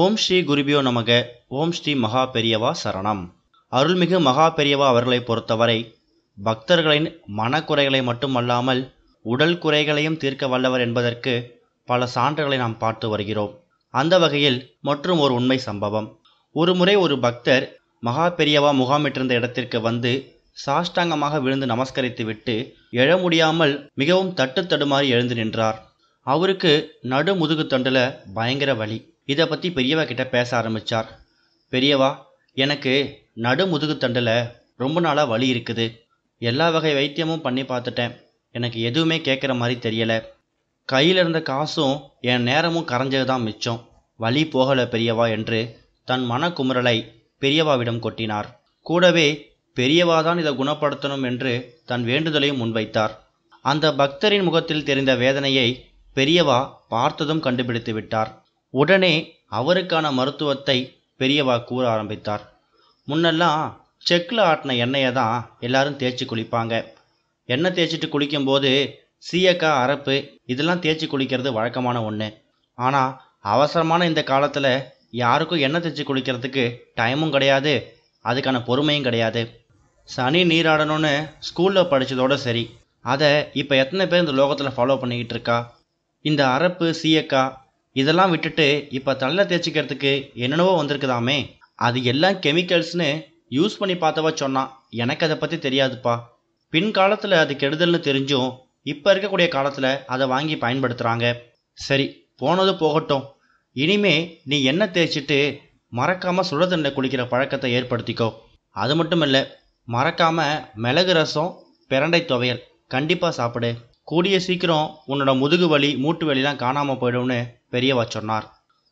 ஓம் ஸ்ரீ குருபியோ நமக ஓம் ஸ்ரீ மகா பெரியவா சரணம் அருள்மிகு மகா பெரியவா அவர்களை பொறுத்தவரை பக்தர்களின் மனக்குறைகளை மட்டுமல்லாமல் உடல் குறைகளையும் தீர்க்க வல்லவர் என்பதற்கு பல சான்றுகளை நாம் பார்த்து வருகிறோம் அந்த வகையில் மற்றும் ஒரு உண்மை சம்பவம் ஒரு முறை ஒரு பக்தர் மகா பெரியவா முகாமிட்டிருந்த இடத்திற்கு வந்து சாஷ்டாங்கமாக விழுந்து நமஸ்கரித்துவிட்டு எழ முடியாமல் மிகவும் தட்டு தடுமாறி எழுந்து நின்றார் அவருக்கு முதுகு தண்டுல பயங்கர வழி இதை பற்றி பெரியவா கிட்ட பேச ஆரம்பித்தார் பெரியவா எனக்கு நடுமுதுகு தண்டில் ரொம்ப நாளாக வலி இருக்குது எல்லா வகை வைத்தியமும் பண்ணி பார்த்துட்டேன் எனக்கு எதுவுமே கேட்குற மாதிரி தெரியலை கையில் இருந்த காசும் என் நேரமும் கரைஞ்சது தான் மிச்சம் வழி போகலை பெரியவா என்று தன் மனக்குமுறலை பெரியவாவிடம் கொட்டினார் கூடவே பெரியவா தான் இதை குணப்படுத்தணும் என்று தன் வேண்டுதலையும் முன்வைத்தார் அந்த பக்தரின் முகத்தில் தெரிந்த வேதனையை பெரியவா பார்த்ததும் கண்டுபிடித்து விட்டார் உடனே அவருக்கான மருத்துவத்தை பெரியவா கூற ஆரம்பித்தார் முன்னெல்லாம் செக்கில் ஆட்டின எண்ணெயை தான் எல்லாரும் தேய்ச்சி குளிப்பாங்க எண்ணெய் தேய்ச்சிட்டு குளிக்கும்போது சீயக்காய் அரப்பு இதெல்லாம் தேய்ச்சி குளிக்கிறது வழக்கமான ஒன்று ஆனால் அவசரமான இந்த காலத்தில் யாருக்கும் எண்ணெய் தேய்ச்சி குளிக்கிறதுக்கு டைமும் கிடையாது அதுக்கான பொறுமையும் கிடையாது சனி நீராடணும்னு ஸ்கூலில் படித்ததோட சரி அதை இப்போ எத்தனை பேர் இந்த லோகத்தில் ஃபாலோ பண்ணிக்கிட்டு இருக்கா இந்த அரப்பு சீயக்கா இதெல்லாம் விட்டுட்டு இப்போ தலையில் தேய்ச்சிக்கிறதுக்கு என்னென்னவோ வந்திருக்குதாமே அது எல்லாம் கெமிக்கல்ஸ்னு யூஸ் பண்ணி பார்த்தவ சொன்னான் எனக்கு அதை பற்றி தெரியாதுப்பா பின் அது கெடுதல்னு தெரிஞ்சும் இப்போ இருக்கக்கூடிய காலத்தில் அதை வாங்கி பயன்படுத்துகிறாங்க சரி போனது போகட்டும் இனிமே நீ எண்ணெய் தேய்ச்சிட்டு மறக்காமல் சுட குளிக்கிற பழக்கத்தை ஏற்படுத்திக்கோ அது மட்டும் இல்லை மறக்காமல் மிளகு ரசம் பிரண்டை துவையல் கண்டிப்பாக சாப்பிடு கூடிய சீக்கிரம் உன்னோட முதுகு வலி மூட்டு வலிலாம் காணாமல் போயிடும்னு பெரியவா சொன்னார்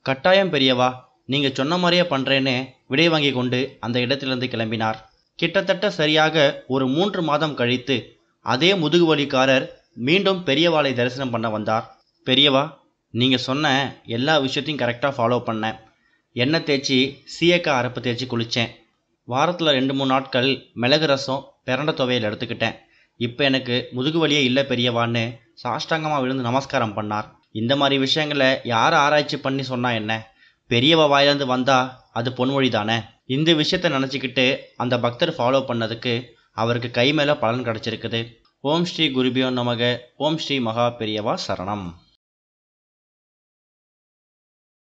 கட்டாயம் பெரியவா நீங்கள் சொன்ன மாதிரியே பண்ணுறேன்னு விடை வாங்கி கொண்டு அந்த இடத்திலிருந்து கிளம்பினார் கிட்டத்தட்ட சரியாக ஒரு மூன்று மாதம் கழித்து அதே முதுகு வலிக்காரர் மீண்டும் பெரியவாளை தரிசனம் பண்ண வந்தார் பெரியவா நீங்கள் சொன்ன எல்லா விஷயத்தையும் கரெக்டாக ஃபாலோ பண்ணேன் எண்ணெய் தேய்ச்சி சீயக்கா அரப்பு தேய்ச்சி குளித்தேன் வாரத்தில் ரெண்டு மூணு நாட்கள் மிளகு ரசம் பிறண்ட துவையில் எடுத்துக்கிட்டேன் இப்போ எனக்கு முதுகு வலியே இல்லை பெரியவான்னு சாஷ்டாங்கமாக விழுந்து நமஸ்காரம் பண்ணார் இந்த மாதிரி விஷயங்களை யார் ஆராய்ச்சி பண்ணி சொன்னா என்ன பெரியவ வாயிலிருந்து வந்தா அது பொன்மொழி தானே இந்த விஷயத்தை நினச்சிக்கிட்டு அந்த பக்தர் ஃபாலோ பண்ணதுக்கு அவருக்கு கை மேலே பலன் கிடச்சிருக்குது ஓம் ஸ்ரீ குருபியோ நமக ஓம் ஸ்ரீ மகா பெரியவா சரணம்